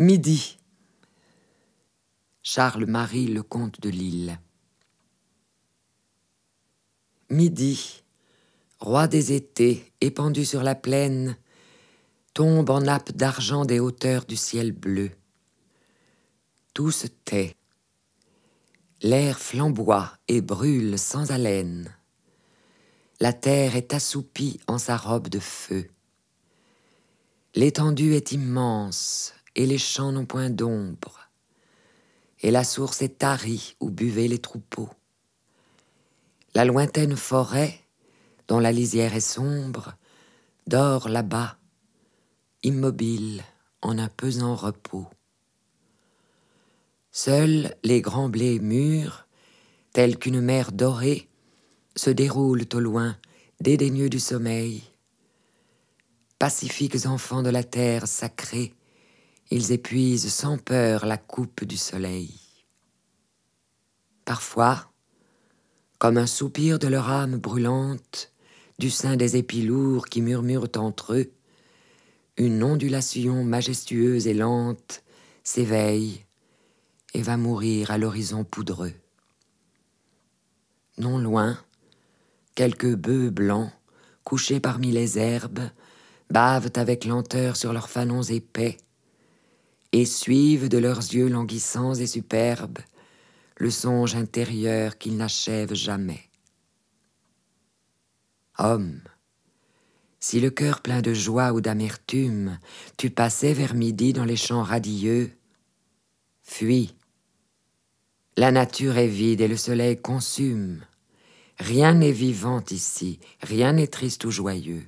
Midi. Charles-Marie le comte de Lille. Midi, roi des étés, épandu sur la plaine, tombe en nappe d'argent des hauteurs du ciel bleu. Tout se tait. L'air flamboie et brûle sans haleine. La terre est assoupie en sa robe de feu. L'étendue est immense, et les champs n'ont point d'ombre. Et la source est tarie où buvaient les troupeaux. La lointaine forêt, dont la lisière est sombre, dort là-bas, immobile, en un pesant repos. Seuls les grands blés mûrs, tels qu'une mer dorée, se déroulent au loin, dédaigneux du sommeil. Pacifiques enfants de la terre sacrée, ils épuisent sans peur la coupe du soleil. Parfois, comme un soupir de leur âme brûlante, du sein des épis lourds qui murmurent entre eux, une ondulation majestueuse et lente s'éveille et va mourir à l'horizon poudreux. Non loin, quelques bœufs blancs, couchés parmi les herbes, bavent avec lenteur sur leurs fanons épais, et suivent de leurs yeux languissants et superbes le songe intérieur qu'ils n'achèvent jamais. Homme, si le cœur plein de joie ou d'amertume, tu passais vers midi dans les champs radieux, fuis. La nature est vide et le soleil consume. Rien n'est vivant ici, rien n'est triste ou joyeux.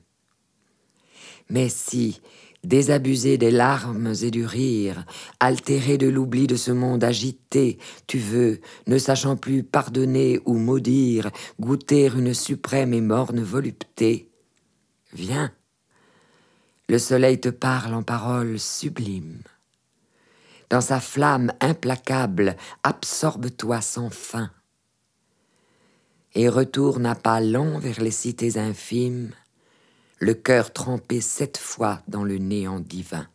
Mais si, Désabusé des larmes et du rire, altéré de l'oubli de ce monde agité, tu veux, ne sachant plus pardonner ou maudire, goûter une suprême et morne volupté. Viens. Le soleil te parle en paroles sublimes. Dans sa flamme implacable, absorbe-toi sans fin. Et retourne à pas lents vers les cités infimes, le cœur trempé sept fois dans le néant divin.